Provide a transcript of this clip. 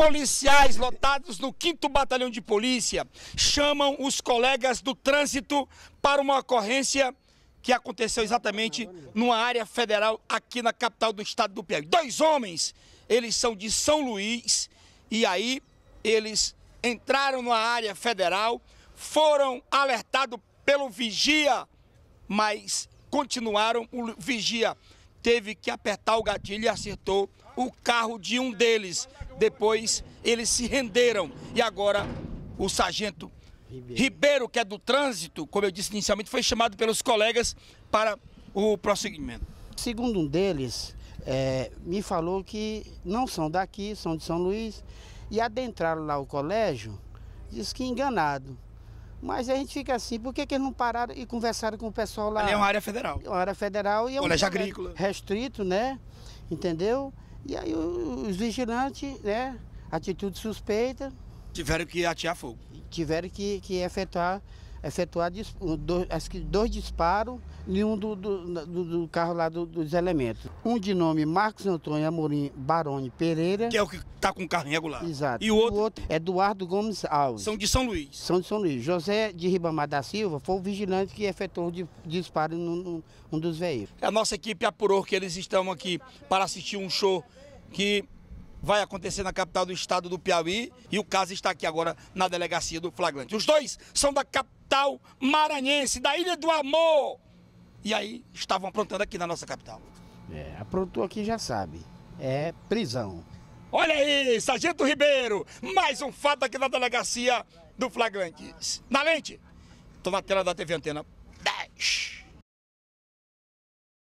policiais lotados no 5 Batalhão de Polícia chamam os colegas do trânsito para uma ocorrência que aconteceu exatamente numa área federal aqui na capital do estado do Piauí. Dois homens, eles são de São Luís, e aí eles entraram na área federal, foram alertados pelo vigia, mas continuaram o vigia teve que apertar o gatilho e acertou o carro de um deles. Depois eles se renderam e agora o sargento Ribeiro, que é do trânsito, como eu disse inicialmente, foi chamado pelos colegas para o prosseguimento. Segundo um deles, é, me falou que não são daqui, são de São Luís, e adentraram lá o colégio, diz que enganado. Mas a gente fica assim, por que, que eles não pararam e conversaram com o pessoal lá? Ali é uma área federal. É uma área federal e é um Colégio agrícola. restrito, né? Entendeu? E aí os vigilantes, né? Atitude suspeita. Tiveram que atear fogo. Tiveram que, que efetuar efetuar dois, acho que dois disparos em um do, do, do, do carro lá dos elementos. Um de nome Marcos Antônio Amorim Baroni Pereira. Que é o que está com o carro regular. Exato. E o outro? o outro? É Eduardo Gomes Alves. São de São Luís. São de São Luís. José de Ribamar da Silva foi o vigilante que efetuou o disparo em num dos veículos. A nossa equipe apurou que eles estão aqui para assistir um show que vai acontecer na capital do estado do Piauí e o caso está aqui agora na delegacia do flagrante. Os dois são da capital maranhense, da Ilha do Amor. E aí estavam aprontando aqui na nossa capital. É, aprontou aqui já sabe. É prisão. Olha aí, Sargento Ribeiro, mais um fato aqui na delegacia do flagrante. Na lente, estou na tela da TV Antena 10.